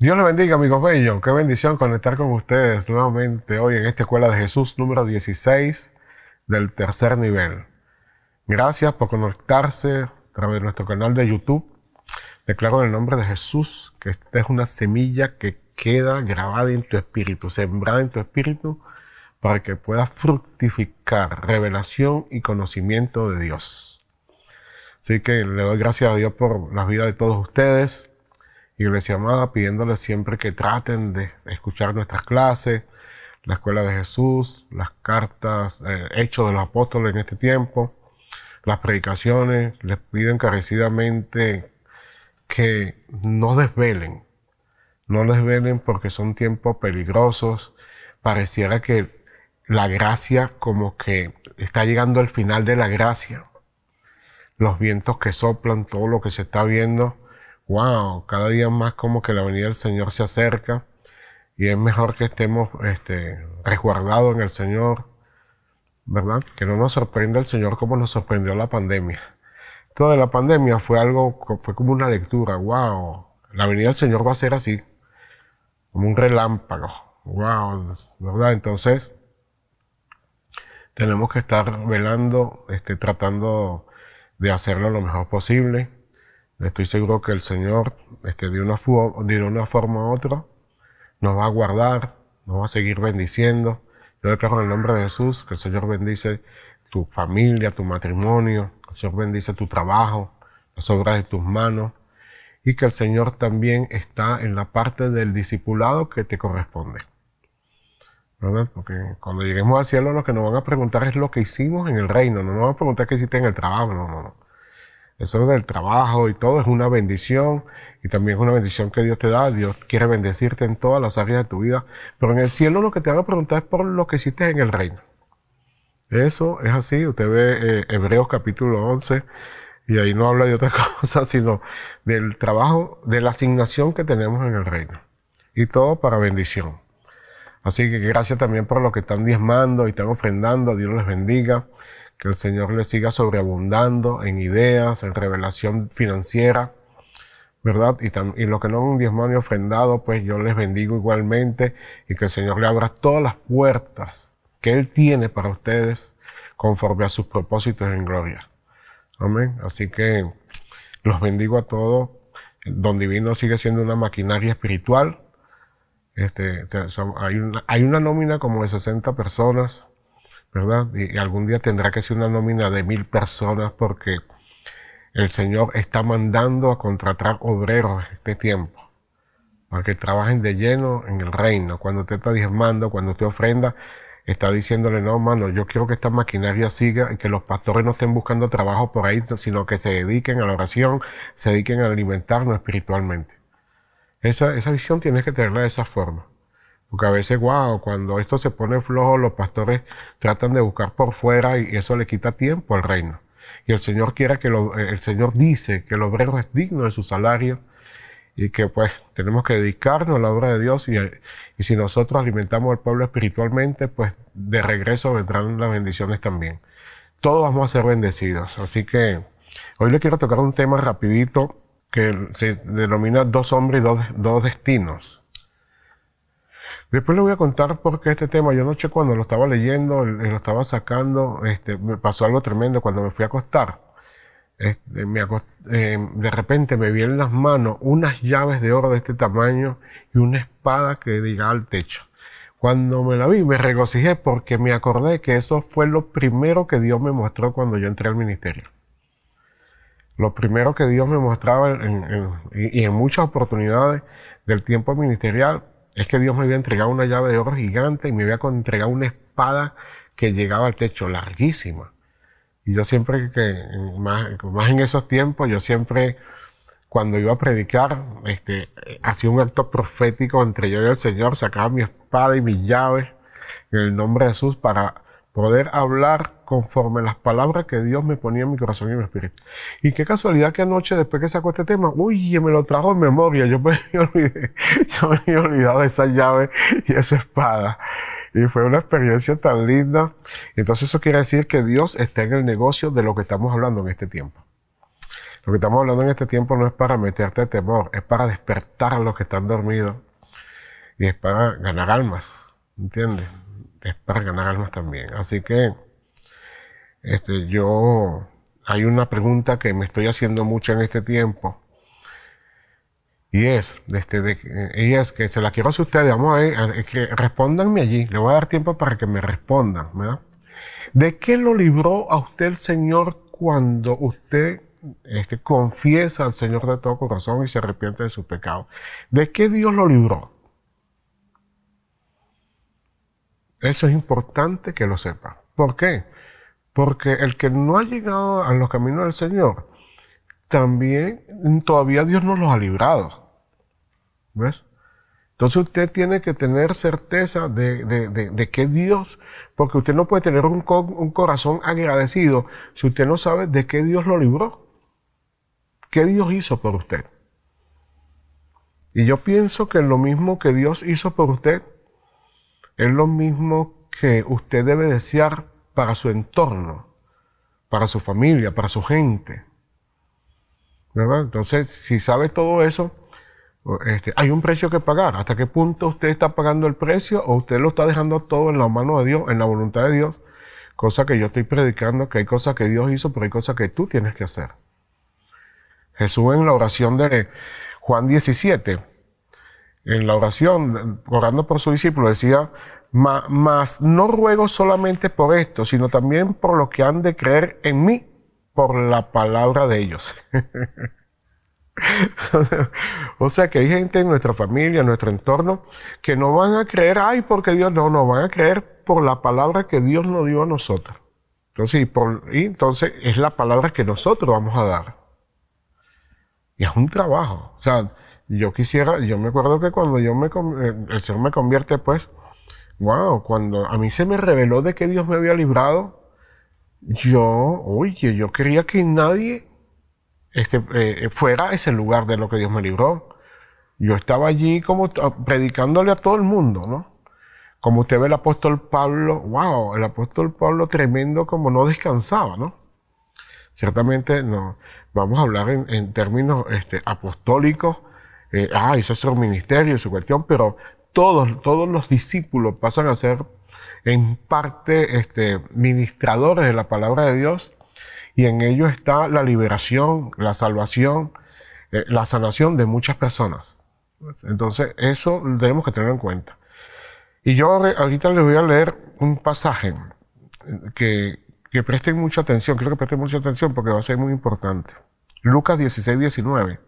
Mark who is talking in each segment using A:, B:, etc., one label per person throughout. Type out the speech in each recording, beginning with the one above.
A: Dios le bendiga, amigos bellos. Qué bendición conectar con ustedes nuevamente hoy en esta Escuela de Jesús número 16 del tercer nivel. Gracias por conectarse a través de nuestro canal de YouTube. Declaro en el nombre de Jesús que esta es una semilla que queda grabada en tu espíritu, sembrada en tu espíritu, para que pueda fructificar revelación y conocimiento de Dios. Así que le doy gracias a Dios por la vida de todos ustedes Iglesia Amada, pidiéndoles siempre que traten de escuchar nuestras clases, la Escuela de Jesús, las cartas, eh, Hechos de los Apóstoles en este tiempo, las predicaciones. Les pido encarecidamente que no desvelen, no desvelen porque son tiempos peligrosos. Pareciera que la gracia como que está llegando al final de la gracia. Los vientos que soplan, todo lo que se está viendo wow, cada día más como que la venida del Señor se acerca y es mejor que estemos este, resguardados en el Señor, ¿verdad? Que no nos sorprenda el Señor como nos sorprendió la pandemia. toda la pandemia fue algo, fue como una lectura, wow, la venida del Señor va a ser así, como un relámpago, wow, ¿verdad? Entonces, tenemos que estar velando, este, tratando de hacerlo lo mejor posible Estoy seguro que el Señor, este, de, una de una forma u otra, nos va a guardar, nos va a seguir bendiciendo. Yo declaro en el nombre de Jesús que el Señor bendice tu familia, tu matrimonio, que el Señor bendice tu trabajo, las obras de tus manos y que el Señor también está en la parte del discipulado que te corresponde. ¿Verdad? Porque cuando lleguemos al cielo lo que nos van a preguntar es lo que hicimos en el reino, no nos van a preguntar qué hiciste en el trabajo, no, no, no. Eso del trabajo y todo es una bendición y también es una bendición que Dios te da. Dios quiere bendecirte en todas las áreas de tu vida. Pero en el cielo lo que te van a preguntar es por lo que hiciste en el reino. Eso es así. Usted ve eh, Hebreos capítulo 11 y ahí no habla de otra cosa, sino del trabajo, de la asignación que tenemos en el reino. Y todo para bendición. Así que gracias también por lo que están diezmando y están ofrendando. Dios les bendiga. Que el Señor le siga sobreabundando en ideas, en revelación financiera, ¿verdad? Y, lo que no un diezmado ni ofrendado, pues yo les bendigo igualmente y que el Señor le abra todas las puertas que Él tiene para ustedes conforme a sus propósitos en gloria. Amén. Así que los bendigo a todos. Don Divino sigue siendo una maquinaria espiritual. Este, hay, una, hay una nómina como de 60 personas ¿verdad? Y, algún día tendrá que ser una nómina de mil personas porque el Señor está mandando a contratar obreros este tiempo para que trabajen de lleno en el reino. Cuando usted está diezmando, cuando usted ofrenda, está diciéndole, no, mano, yo quiero que esta maquinaria siga y que los pastores no estén buscando trabajo por ahí, sino que se dediquen a la oración, se dediquen a alimentarnos espiritualmente. Esa, esa visión tienes que tenerla de esa forma. Porque a veces, wow, cuando esto se pone flojo, los pastores tratan de buscar por fuera y eso le quita tiempo al reino. Y el Señor quiere que eh, el Señor dice que el obrero es digno de su salario y que pues tenemos que dedicarnos a la obra de Dios y, si nosotros alimentamos al pueblo espiritualmente, pues de regreso vendrán las bendiciones también. Todos vamos a ser bendecidos. Así que hoy le quiero tocar un tema rapidito que se denomina dos hombres y dos destinos. Después le voy a contar porque este tema, yo anoche cuando lo estaba leyendo, lo estaba sacando, este, me pasó algo tremendo cuando me fui a acostar. Este, em, de repente me vi en las manos unas llaves de oro de este tamaño y una espada que llegaba al techo. Cuando me la vi me regocijé porque me acordé que eso fue lo primero que Dios me mostró cuando yo entré al ministerio. Lo primero que Dios me mostraba y en muchas oportunidades del tiempo ministerial es que Dios me había entregado una llave de oro gigante y me había entregado una espada que llegaba al techo, larguísima. Y yo siempre que, más, en esos tiempos, yo siempre cuando iba a predicar, este, hacía un acto profético entre yo y el Señor, sacaba mi espada y mis llaves en el nombre de Jesús para poder hablar conforme las palabras que Dios me ponía en mi corazón y en mi espíritu. Y qué casualidad que anoche, después que sacó este tema, uy, me lo trajo en memoria. Yo me olvidé, yo me había olvidado de esa llave y esa espada. Y fue una experiencia tan linda. Entonces eso quiere decir que Dios está en el negocio de lo que estamos hablando en este tiempo. Lo que estamos hablando en este tiempo no es para meterte temor, es para despertar a los que están dormidos y es para ganar almas, ¿entiendes? Es para ganar almas también. Así que este, yo, hay una pregunta que me estoy haciendo mucho en este tiempo. Y es, este, eh, es que se la quiero hacer a ustedes, vamos a, ver, que allí, le voy a dar tiempo para que me respondan, ¿De qué lo libró a usted el Señor cuando usted este, confiesa al Señor de todo corazón y se arrepiente de su pecado? ¿De qué Dios lo libró? Eso es importante que lo sepa. ¿Por qué? Porque el que no ha llegado a los caminos del Señor, también todavía Dios no los ha librado. ¿Ves? Entonces usted tiene que tener certeza de, de, Dios, porque usted no puede tener un, un, corazón agradecido si usted no sabe de qué Dios lo libró, qué Dios hizo por usted. Y yo pienso que lo mismo que Dios hizo por usted es lo mismo que usted debe desear para su entorno, para su familia, para su gente. Entonces, si sabe todo eso, este, hay un precio que pagar. ¿Hasta qué punto usted está pagando el precio o usted lo está dejando todo en la mano de Dios, en la voluntad de Dios? Cosa que yo estoy predicando, que hay cosas que Dios hizo, pero hay cosas que tú tienes que hacer. Jesús en la oración de Juan 17, en la oración, orando por su discípulo, decía, mas no ruego solamente por esto, sino también por lo que han de creer en mí, por la palabra de ellos. o sea que hay gente en nuestra familia, en nuestro entorno, que no van a creer, ay, porque Dios no, no, van a creer por la palabra que Dios nos dio a nosotros. Entonces, por, y entonces es la palabra que nosotros vamos a dar. Y es un trabajo. O sea, yo quisiera, yo me acuerdo que cuando yo me, eh, el Señor me convierte, pues, wow, cuando a mí se me reveló de que Dios me había librado, yo, oye, yo quería que nadie este, eh, eh, fuera ese lugar de lo que Dios me libró. Yo estaba allí como ah, predicándole a todo el mundo, ¿no? Como usted ve el apóstol Pablo, wow, el apóstol Pablo tremendo como no descansaba, ¿no? Ciertamente no. Vamos a hablar en, términos este, apostólicos, eh, ah, ese es su ministerio, su cuestión, pero todos, todos los discípulos pasan a ser en parte este, ministradores de la palabra de Dios y en ello está la liberación, la salvación, eh, la sanación de muchas personas. Entonces, eso tenemos que tener en cuenta. Y yo ahorita les voy a leer un pasaje que, que presten mucha atención, quiero que presten mucha atención porque va a ser muy importante. Lucas 16, 19.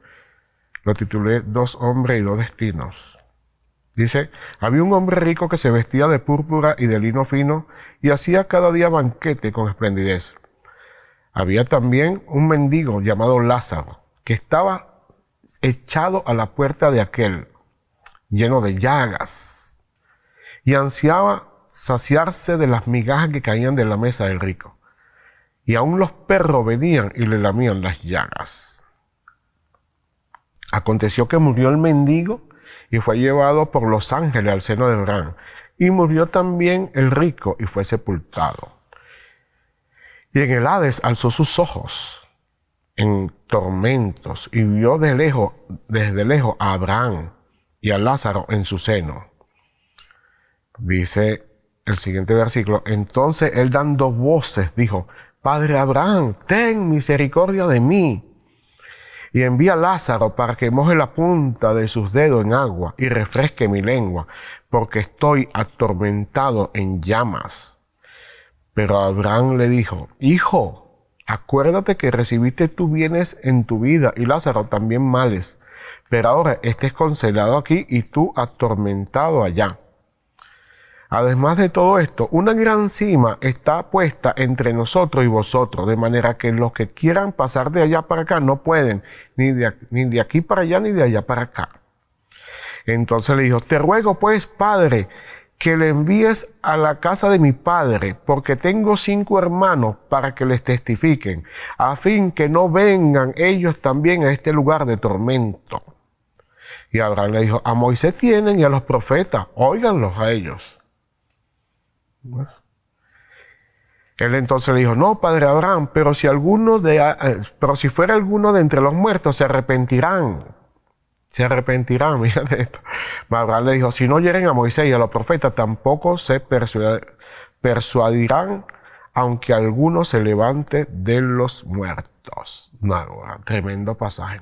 A: Lo titulé Dos hombres y dos destinos. Dice, había un hombre rico que se vestía de púrpura y de lino fino y hacía cada día banquete con esplendidez. Había también un mendigo llamado Lázaro, que estaba echado a la puerta de aquel, lleno de llagas, y ansiaba saciarse de las migajas que caían de la mesa del rico. Y aún los perros venían y le lamían las llagas. Aconteció que murió el mendigo y fue llevado por los ángeles al seno de Abraham. Y murió también el rico y fue sepultado. Y en el Hades alzó sus ojos en tormentos y vio de lejos, desde lejos a Abraham y a Lázaro en su seno. Dice el siguiente versículo, entonces él dando voces dijo, Padre Abraham, ten misericordia de mí y envía a Lázaro para que moje la punta de sus dedos en agua y refresque mi lengua, porque estoy atormentado en llamas. Pero Abraham le dijo, Hijo, acuérdate que recibiste tus bienes en tu vida y Lázaro también males, pero ahora estés consolado aquí y tú atormentado allá. Además de todo esto, una gran cima está puesta entre nosotros y vosotros, de manera que los que quieran pasar de allá para acá no pueden, ni de, ni de aquí para allá, ni de allá para acá. Entonces le dijo, te ruego pues, Padre, que le envíes a la casa de mi padre, porque tengo cinco hermanos para que les testifiquen, a fin que no vengan ellos también a este lugar de tormento. Y Abraham le dijo, a Moisés tienen y a los profetas, óiganlos a ellos. Pues, él entonces le dijo, no, padre Abraham, pero si alguno de, ah, eh, pero si fuera alguno de entre los muertos, se arrepentirán. Se arrepentirán, mira esto. Abraham le dijo, si no lleguen a Moisés y a los profetas, tampoco se persuadirán, aunque alguno se levante de los muertos. tremendo pasaje.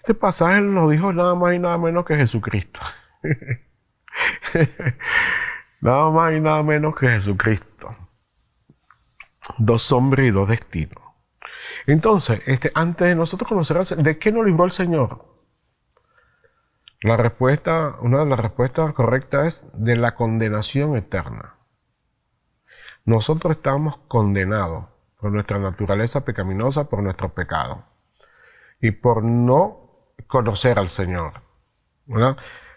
A: Este pasaje lo dijo nada más y nada menos que Jesucristo. Nada más y nada menos que Jesucristo. Dos hombres y dos destinos. Entonces, este, antes de nosotros conocer al Señor, ¿de qué nos libró el Señor? La respuesta, una de las respuestas correctas es de la condenación eterna. Nosotros estamos condenados por nuestra naturaleza pecaminosa, por nuestro pecado y por no conocer al Señor. ¿verdad?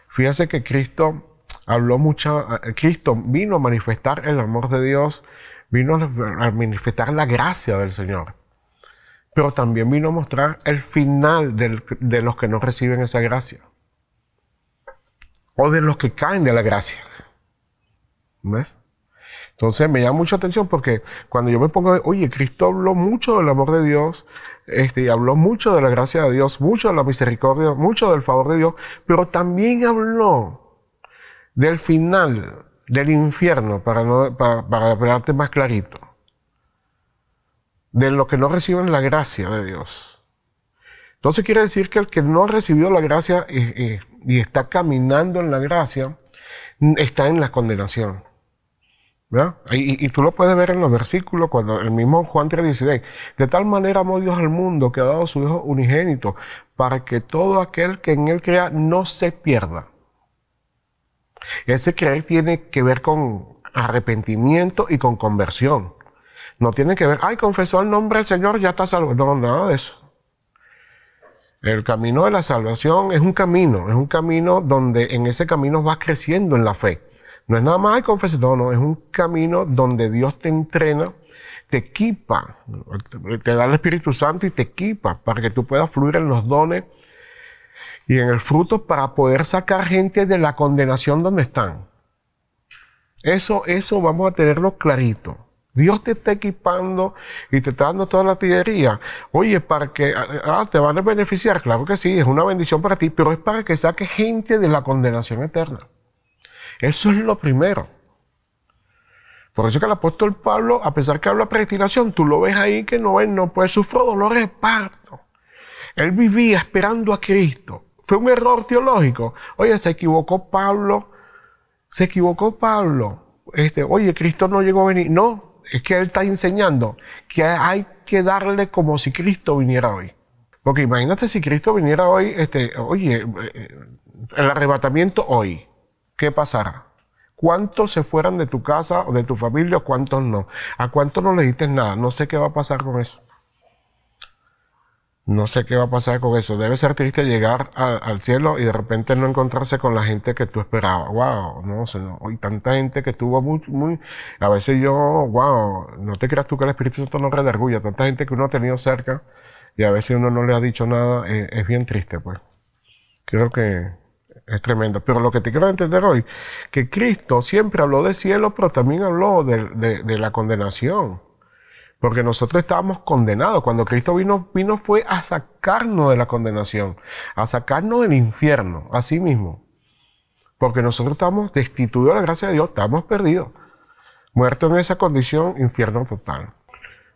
A: Fíjese que Cristo habló mucho, eh, Cristo vino a manifestar el amor de Dios, vino a manifestar la gracia del Señor, pero también vino a mostrar el final de los que no reciben esa gracia, o de los que caen de la gracia. Entonces me llama mucha atención porque cuando yo me pongo, oye, Cristo habló mucho del amor de Dios, este, habló mucho de la gracia de Dios, mucho de la misericordia, mucho del favor de Dios, pero también habló del final del infierno, para, no, para, para hablarte más clarito, de los que no reciben la gracia de Dios. Entonces quiere decir que el que no recibió la gracia eh, eh, y está caminando en la gracia, está en la condenación. Y, tú lo puedes ver en los versículos, cuando el mismo Juan 3:16, de tal manera amó Dios al mundo que ha dado su Hijo unigénito, para que todo aquel que en él crea no se pierda, ese creer tiene que ver con arrepentimiento y con conversión. No tiene que ver, ay, confesó el nombre del Señor, ya está salvado. No, nada de eso. El camino de la salvación es un camino, es un camino donde en ese camino vas creciendo en la fe. No es nada más, ay, confesó, No, no, es un camino donde Dios te entrena, te equipa, te da el Espíritu Santo y te equipa para que tú puedas fluir en los dones y en el fruto para poder sacar gente de la condenación donde están. Eso, eso vamos a tenerlo clarito. Dios te está equipando y te está dando toda la artillería. Oye, para que ah, ah, te van a beneficiar, claro que sí, es una bendición para ti, pero es para que saques gente de la condenación eterna. Eso es lo primero. Por eso que el apóstol Pablo, a pesar que habla predestinación, tú lo ves ahí que no es, no puede sufro dolores de parto. Él vivía esperando a Cristo. Fue un error teológico. Oye, se equivocó Pablo. Se equivocó Pablo. Este, oye, Cristo no llegó a venir. No, es que él está enseñando que hay que darle como si Cristo viniera hoy. Porque imagínate si Cristo viniera hoy, este, oye, eh, eh, el arrebatamiento hoy, ¿qué pasará? ¿Cuántos se fueran de tu casa o de tu familia o cuántos no? ¿A cuántos no le dices nada? No sé qué va a pasar con eso. No sé qué va a pasar con eso. Debe ser triste llegar al cielo y de repente no encontrarse con la gente que tú esperabas. Wow, no sé, no. tanta gente que estuvo muy, muy. A veces yo, wow, no te creas tú que el Espíritu Santo no redarguya. Tanta gente que uno ha tenido cerca y a veces uno no le ha dicho nada, eh, es, bien triste, pues. Creo que es tremendo. Pero lo que te quiero entender hoy, que Cristo siempre habló de cielo, pero también habló de la condenación. Porque nosotros estábamos condenados. Cuando Cristo vino, vino fue a sacarnos de la condenación, a sacarnos del infierno, a sí mismo. Porque nosotros estábamos destituidos de la gracia de Dios, Estábamos perdidos. Muertos en esa condición, infierno total.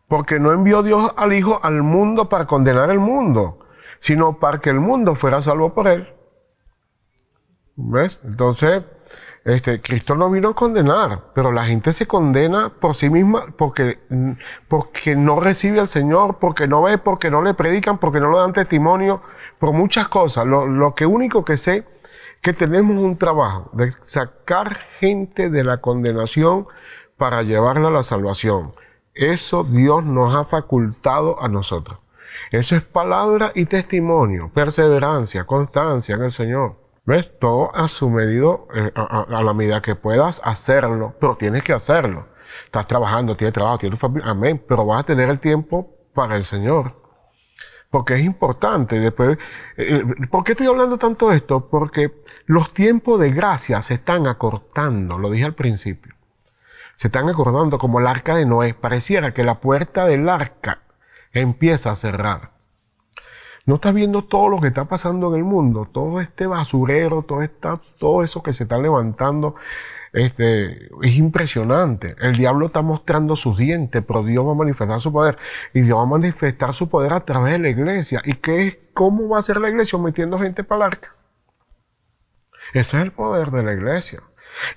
A: Porque no envió Dios al Hijo al mundo para condenar el mundo, sino para que el mundo fuera salvo por él. ¿Ves? Entonces, este, Cristo no vino a condenar, pero la gente se condena por sí misma porque, mm, porque no recibe al Señor, porque no ve, porque no le predican, porque no le dan testimonio, por muchas cosas. Lo, lo que único que sé que tenemos un trabajo de sacar gente de la condenación para llevarla a la salvación. Eso Dios nos ha facultado a nosotros. Eso es palabra y testimonio, perseverancia, constancia en el Señor. ¿Ves? Todo a su medida, eh, a, la medida que puedas hacerlo, pero tienes que hacerlo. Estás trabajando, tienes trabajo, tienes familia, amén, pero vas a tener el tiempo para el Señor. Porque es importante. Después, eh, eh, ¿Por qué estoy hablando tanto de esto? Porque los tiempos de gracia se están acortando, lo dije al principio. Se están acortando como el arca de Noé. Pareciera que la puerta del arca empieza a cerrar no estás viendo todo lo que está pasando en el mundo, todo este basurero, todo, esta, todo eso que se está levantando. Este, es impresionante. El diablo está mostrando sus dientes, pero Dios va a manifestar su poder. Y Dios va a manifestar su poder a través de la iglesia. ¿Y qué es? ¿Cómo va a ser la iglesia? Metiendo gente para el arca. Ese es el poder de la iglesia.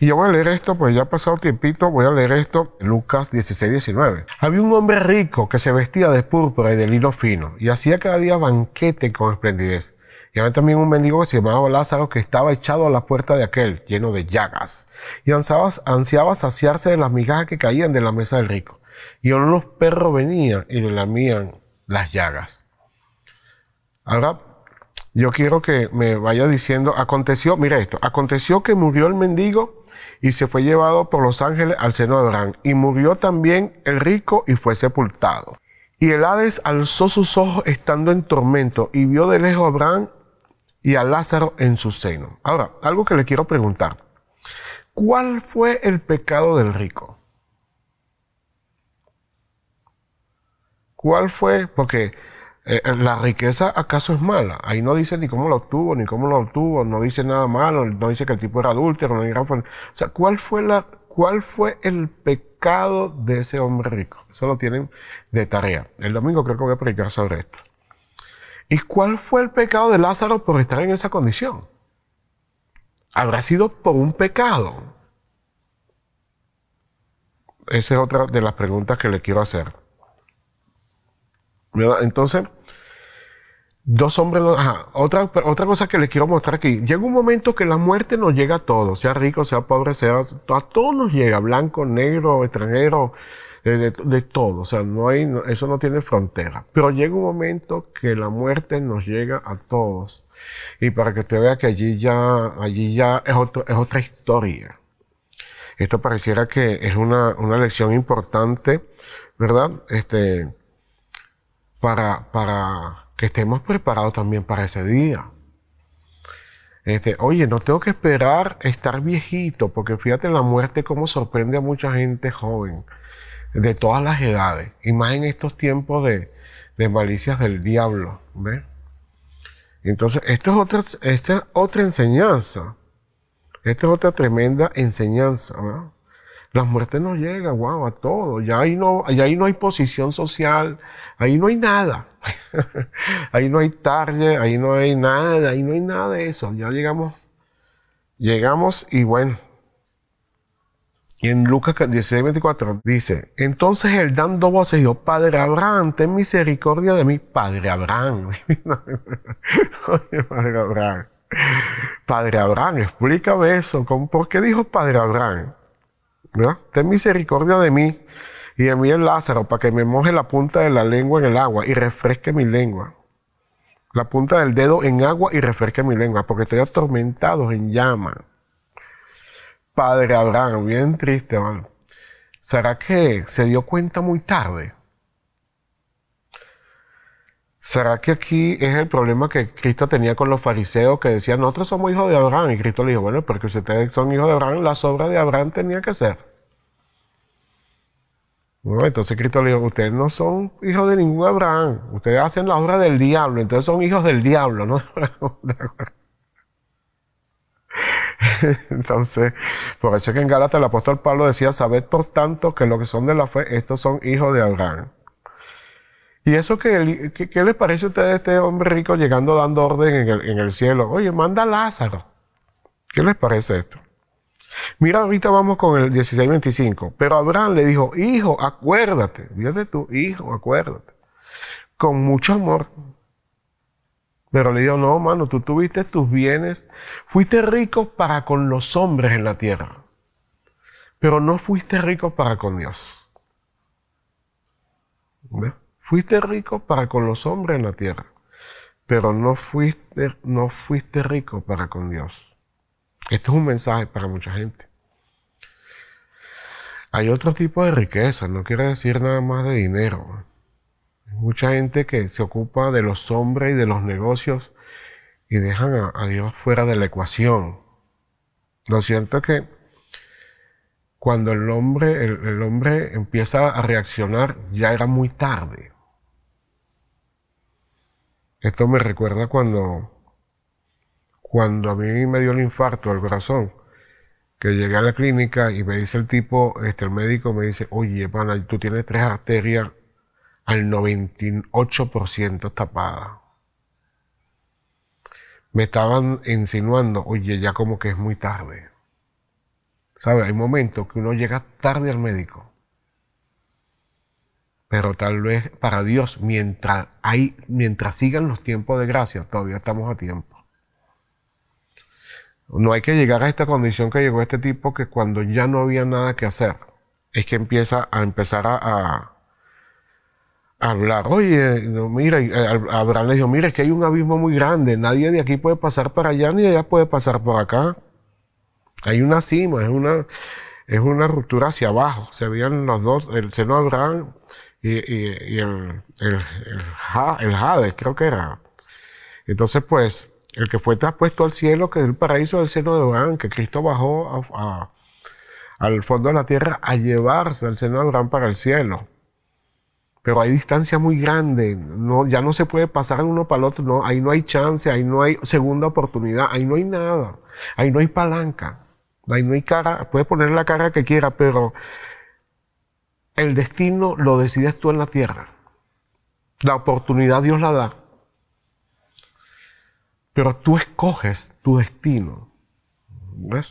A: Y yo voy a leer esto, pues ya ha pasado tiempito, voy a leer esto, Lucas 16, 19. Había un hombre rico que se vestía de púrpura y de lino fino y hacía cada día banquete con esplendidez. Y había también un mendigo que se llamaba Lázaro que estaba echado a la puerta de aquel, lleno de llagas, y ansiaba, ansiaba saciarse de las migajas que caían de la mesa del rico. Y unos perros venían y le lamían las llagas. Ahora yo quiero que me vaya diciendo, aconteció, mira esto, aconteció que murió el mendigo y se fue llevado por los ángeles al seno de Abraham, y murió también el rico y fue sepultado. Y el Hades alzó sus ojos estando en tormento y vio de lejos a Abraham y a Lázaro en su seno. Ahora, algo que le quiero preguntar. ¿Cuál fue el pecado del rico? ¿Cuál fue? Porque eh, eh, la riqueza acaso es mala. Ahí no dice ni cómo la obtuvo, ni cómo la obtuvo, no dice nada malo, no dice que el tipo era adúltero, no era O sea, ¿cuál fue la, cuál fue el pecado de ese hombre rico? Eso lo tienen de tarea. El domingo creo que voy a predicar sobre esto. ¿Y cuál fue el pecado de Lázaro por estar en esa condición? Habrá sido por un pecado. Esa es otra de las preguntas que le quiero hacer. Entonces, dos hombres. Ajá, otra, otra cosa que les quiero mostrar aquí. Llega un momento que la muerte nos llega a todos, sea rico, sea pobre, sea. A todos nos llega, blanco, negro, extranjero, de, todo. O sea, no hay, eso no tiene frontera. Pero llega un momento que la muerte nos llega a todos. Y para que te vea que allí ya, allí ya es, otro, es otra historia. Esto pareciera que es una, una lección importante, ¿verdad? Este, para, para que estemos preparados también para ese día. Este, oye, no tengo que esperar estar viejito, porque fíjate la muerte cómo sorprende a mucha gente joven, de todas las edades, y más en estos tiempos de, de malicias del diablo. Entonces, esto es otra, esta es otra enseñanza. Esta es otra tremenda enseñanza. ¿verdad? La muerte no llega, guau, a todo. Ya ahí no, ahí no hay posición social, ahí no hay nada. ahí no hay tarde, ahí no hay nada, ahí no hay nada de eso. Ya llegamos, llegamos y bueno. Y en Lucas 16, 24 dice, entonces él dando voces dijo, Padre Abraham, ten misericordia de mí, Padre Abraham. Padre Abraham. Padre Abraham, explícame eso. ¿Por qué dijo Padre Abraham? Ten misericordia de mí y de mí el Lázaro, para que me moje la punta de la lengua en el agua y refresque mi lengua. La punta del dedo en agua y refresque mi lengua, porque estoy atormentado en llama. Padre Abraham, bien triste, ¿vale? ¿Será que se dio cuenta muy tarde? ¿Será que aquí es el problema que Cristo tenía con los fariseos que decían, nosotros somos hijos de Abraham? Y Cristo le dijo, bueno, porque si ustedes son hijos de Abraham, las obras de Abraham tenía que ser. Bueno, entonces Cristo le dijo, ustedes no son hijos de ningún Abraham, ustedes hacen la obra del diablo, entonces son hijos del diablo, ¿no? Entonces, por eso que en Gálatas el apóstol Pablo decía, sabed por tanto que los que son de la fe, estos son hijos de Abraham. ¿Y eso qué, qué, les parece a ustedes este hombre rico llegando dando orden en el, cielo? Oye, manda a Lázaro. ¿Qué les parece esto? Mira, ahorita vamos con el 16:25. Pero Abraham le dijo, hijo, acuérdate. de tu hijo, acuérdate. Con mucho amor. Pero le dijo, no, mano, tú tuviste tus bienes, fuiste rico para con los hombres en la tierra. Pero no fuiste rico para con Dios. ¿Ves? Fuiste rico para con los hombres en la tierra, pero no fuiste, no fuiste rico para con Dios. Este es un mensaje para mucha gente. Hay otro tipo de riqueza, no quiere decir nada más de dinero. Hay mucha gente que se ocupa de los hombres y de los negocios y dejan a, Dios fuera de la ecuación. Lo cierto es que cuando el hombre, el hombre empieza a reaccionar, ya era muy tarde. Esto me recuerda cuando, cuando a mí me dio el infarto del corazón, que llegué a la clínica y me dice el tipo, este, el médico me dice, oye, pana, tú tienes tres arterias al 98% tapadas. Me estaban insinuando, oye, ya como que es muy tarde. ¿Sabes? Hay momentos que uno llega tarde al médico pero tal vez para Dios, mientras, hay, mientras sigan los tiempos de gracia, todavía estamos a tiempo. No hay que llegar a esta condición que llegó este tipo, que cuando ya no había nada que hacer, es que empieza a empezar a, hablar. Oye, mira, eh, Abraham le dijo, mira, es que hay un abismo muy grande, nadie de aquí puede pasar para allá, ni allá puede pasar por acá. Hay una cima, es una, es una ruptura hacia abajo. Se veían los dos, el seno de Abraham y, el, el, Hades, creo que era. Entonces, pues, el que fue traspuesto al cielo, que es el paraíso del seno de Abraham, que Cristo bajó al fondo de la tierra a llevarse al seno de Abraham para el cielo. Pero hay distancia muy grande, no, ya no se puede pasar de uno para el otro, no, ahí no hay chance, ahí no hay segunda oportunidad, ahí no hay nada, ahí no hay palanca, ahí no hay cara, Puedes poner la cara que quieras, pero el destino lo decides tú en la tierra. La oportunidad Dios la da. Pero tú escoges tu destino.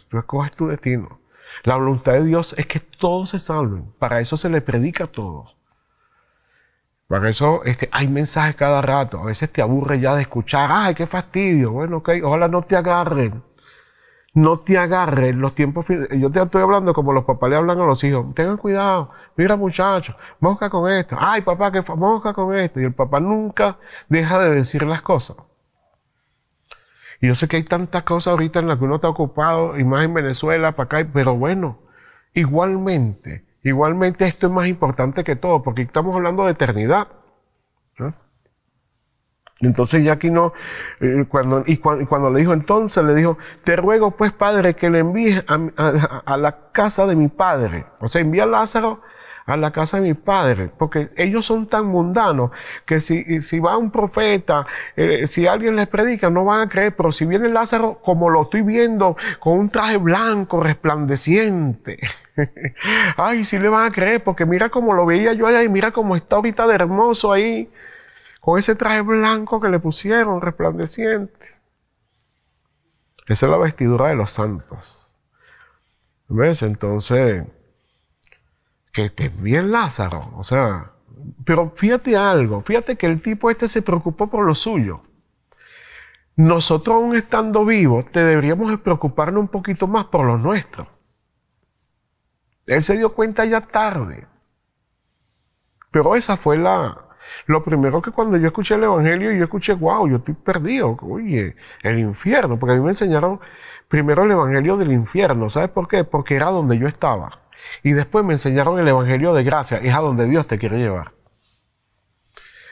A: Tú escoges tu destino. La voluntad de Dios es que todos se salven. Para eso se le predica a todos. Para eso este, hay mensajes cada rato. A veces te aburre ya de escuchar. ¡Ay, qué fastidio! Bueno, ok, ojalá no te agarren no te agarre los tiempos. Yo te estoy hablando como los papás le hablan a los hijos. Tengan cuidado, mira muchachos, buscar con esto. Ay, papá, que buscar con esto. Y el papá nunca deja de decir las cosas. Y yo sé que hay tantas cosas ahorita en las que uno está ocupado, y más en Venezuela, para acá, pero bueno, igualmente, igualmente esto es más importante que todo, porque estamos hablando de eternidad. Entonces ya aquí no, eh, cuando, y, cuando, le dijo entonces, le dijo, te ruego pues padre que le envíes a, a, la casa de mi padre. O sea, envía a Lázaro a la casa de mi padre, porque ellos son tan mundanos que si, si va un profeta, eh, si alguien les predica, no van a creer, pero si viene Lázaro, como lo estoy viendo, con un traje blanco resplandeciente, ay, si le van a creer, porque mira como lo veía yo allá y mira cómo está ahorita de hermoso ahí con ese traje blanco que le pusieron, resplandeciente. Esa es la vestidura de los santos. ¿Ves? Entonces, que, te bien Lázaro, o sea, pero fíjate algo, fíjate que el tipo este se preocupó por lo suyo. Nosotros aún estando vivos, te deberíamos preocuparnos un poquito más por lo nuestro. Él se dio cuenta ya tarde. Pero esa fue la, lo primero que cuando yo escuché el Evangelio, yo escuché, wow, yo estoy perdido, oye, el infierno, porque a mí me enseñaron primero el Evangelio del infierno, ¿sabes por qué? Porque era donde yo estaba. Y después me enseñaron el Evangelio de gracia, es a donde Dios te quiere llevar.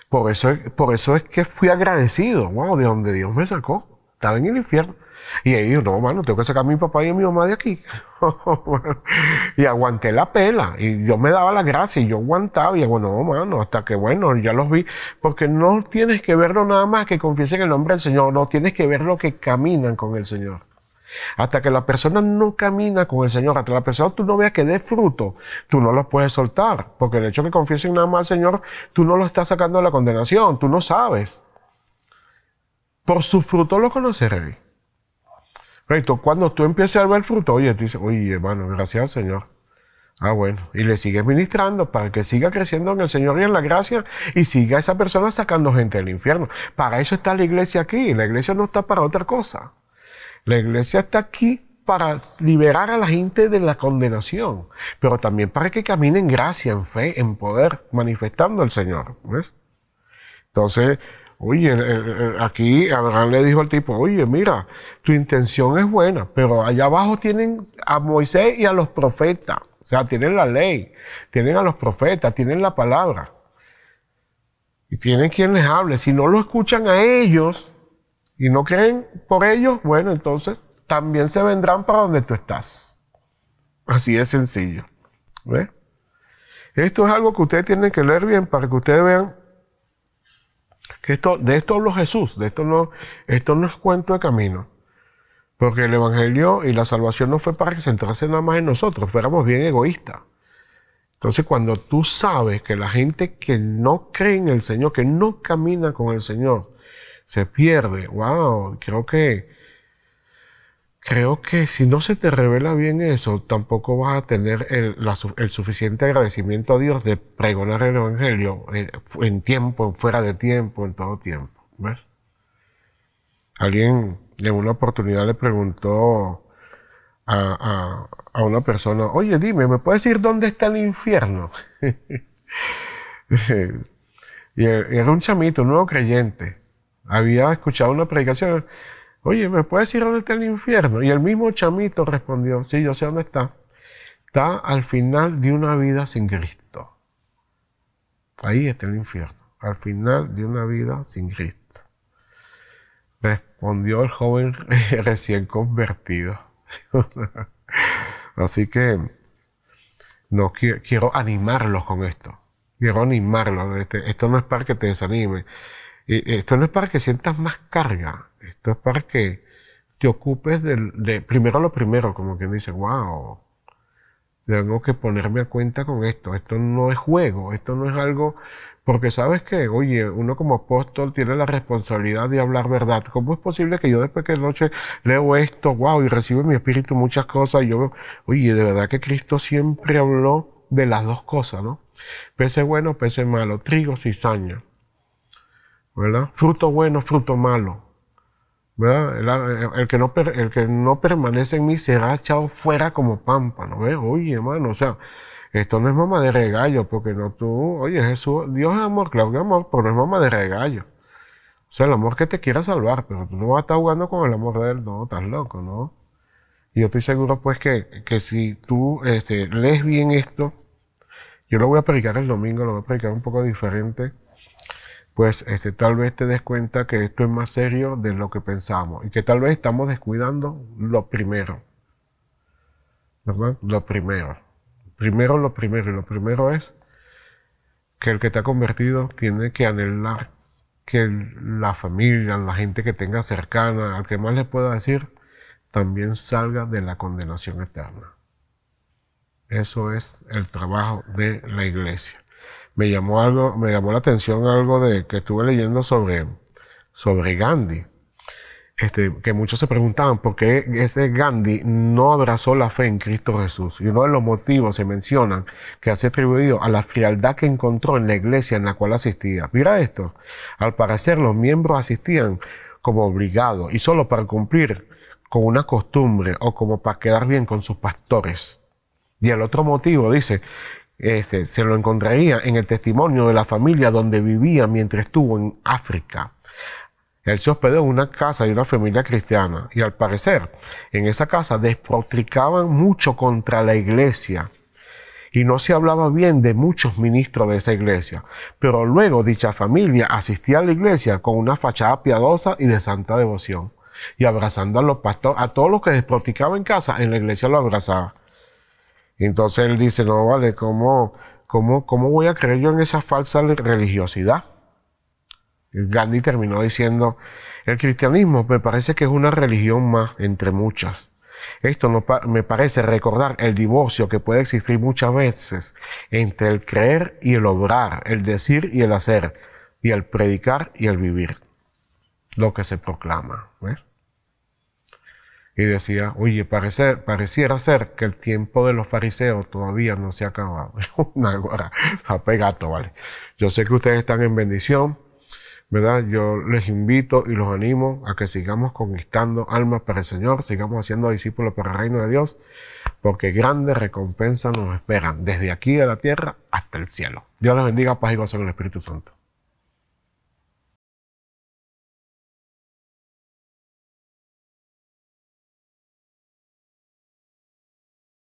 A: Por eso, por eso es que fui agradecido, wow, de donde Dios me sacó. Estaba en el infierno, y ahí dijo, no, mano, tengo que sacar a mi papá y a mi mamá de aquí. y aguanté la pela. Y Dios me daba la gracia, y yo aguantaba. Y digo, no, mano, hasta que bueno, ya los vi. Porque no tienes que verlo nada más que confiesen el nombre del Señor. No tienes que ver lo que caminan con el Señor. Hasta que la persona no camina con el Señor, hasta que la persona tú no veas que dé fruto, tú no los puedes soltar. Porque el hecho de que confiesen nada más al Señor, tú no lo estás sacando de la condenación, tú no sabes. Por su fruto lo conoceré. Cuando tú empieces a ver el fruto, oye, tú dices, oye, hermano, gracias al Señor. Ah, bueno. Y le sigues ministrando para que siga creciendo en el Señor y en la gracia y siga esa persona sacando gente del infierno. Para eso está la iglesia aquí. La iglesia no está para otra cosa. La iglesia está aquí para liberar a la gente de la condenación, pero también para que camine en gracia, en fe, en poder, manifestando al Señor. ¿ves? Entonces, Oye, aquí Abraham le dijo al tipo, oye, mira, tu intención es buena, pero allá abajo tienen a Moisés y a los profetas. O sea, tienen la ley, tienen a los profetas, tienen la palabra. Y tienen quien les hable. Si no lo escuchan a ellos y no creen por ellos, bueno, entonces también se vendrán para donde tú estás. Así de sencillo. Esto es algo que ustedes tienen que leer bien para que ustedes vean de esto habló Jesús, de esto no, esto no es cuento de camino. Porque el Evangelio y la salvación no fue para que se entrase nada más en nosotros, fuéramos bien egoístas. Entonces cuando tú sabes que la gente que no cree en el Señor, que no camina con el Señor, se pierde, wow, creo que creo que si no se te revela bien eso, tampoco vas a tener el, suficiente agradecimiento a Dios de pregonar el Evangelio eh, en, tiempo, fuera de tiempo, en todo tiempo. ¿Ves? Alguien en una oportunidad le preguntó a, una persona, oye, dime, ¿me puedes decir dónde está el infierno? y e, era un chamito, un nuevo creyente. Había escuchado una predicación Oye, ¿me puedes decir dónde está el infierno? Y el mismo chamito respondió, sí, yo sé dónde está. Está al final de una vida sin Cristo. Ahí está el infierno, al final de una vida sin Cristo. Respondió el joven recién convertido. Así que no quiero, animarlo animarlos con esto. Quiero animarlos. Este, esto no es para que te desanime. Eh, esto no es para que sientas más carga. Esto es para que te ocupes de primero lo primero, como quien dice, wow, tengo que ponerme a cuenta con esto, esto no es juego, esto no es algo, porque sabes que, oye, uno como apóstol tiene la responsabilidad de hablar verdad. ¿Cómo es posible que yo después que noche leo esto, wow, y recibo en mi espíritu muchas cosas, y yo oye, de verdad que Cristo siempre habló de las dos cosas, ¿no? Pese bueno, pese malo, trigo, cizaña, ¿verdad? Fruto bueno, fruto malo. El, que no el que no permanece en mí será echado fuera como Pampa, ¿no? Oye, hermano, o sea, esto no es mamá de regalo, porque no tú, oye Jesús, Dios es amor, que es amor, pero no es mamá de regalo O sea, el amor que te quiera salvar, pero tú no vas a estar jugando con el amor de él, no, estás loco, ¿no? Y yo estoy seguro pues que, que si tú este, lees bien esto, yo lo voy a predicar el domingo, lo voy a predicar un poco diferente pues este, tal vez te des cuenta que esto es más serio de lo que pensamos y que tal vez estamos descuidando lo primero. ¿Verdad? Lo primero. Primero lo primero. Y lo primero es que el que te ha convertido tiene que anhelar que la familia, la gente que tenga cercana, al que más le pueda decir, también salga de la condenación eterna. Eso es el trabajo de la iglesia me llamó algo, me llamó la atención algo de que estuve leyendo sobre, sobre Gandhi. Este, que muchos se preguntaban por qué ese Gandhi no abrazó la fe en Cristo Jesús. Y uno de los motivos se mencionan que hace atribuido a la frialdad que encontró en la iglesia en la cual asistía. Mira esto, al parecer los miembros asistían como obligados y solo para cumplir con una costumbre o como para quedar bien con sus pastores. Y el otro motivo dice este, se lo encontraría en el testimonio de la familia donde vivía mientras estuvo en África. Él se hospedó en una casa de una familia cristiana y al parecer en esa casa despotricaban mucho contra la iglesia y no se hablaba bien de muchos ministros de esa iglesia, pero luego dicha familia asistía a la iglesia con una fachada piadosa y de santa devoción y abrazando a los pastores, a todos los que despotricaban en casa, en la iglesia lo abrazaba entonces él dice, no, vale, ¿cómo, cómo, cómo voy a creer yo en esa falsa religiosidad? Gandhi terminó diciendo, el cristianismo me parece que es una religión más entre muchas. Esto no me parece recordar el divorcio que puede existir muchas veces entre el creer y el obrar, el decir y el hacer, y el predicar y el vivir, lo que se proclama. ¿ves? y decía, oye, parece, pareciera ser que el tiempo de los fariseos todavía no se ha acabado. Una hora, ¿vale? Yo sé que ustedes están en bendición, ¿verdad? Yo les invito y los animo a que sigamos conquistando almas para el Señor, sigamos haciendo discípulos para el reino de Dios, porque grandes recompensas nos esperan desde aquí de la tierra hasta el cielo. Dios les bendiga, paz y gozo en el Espíritu Santo.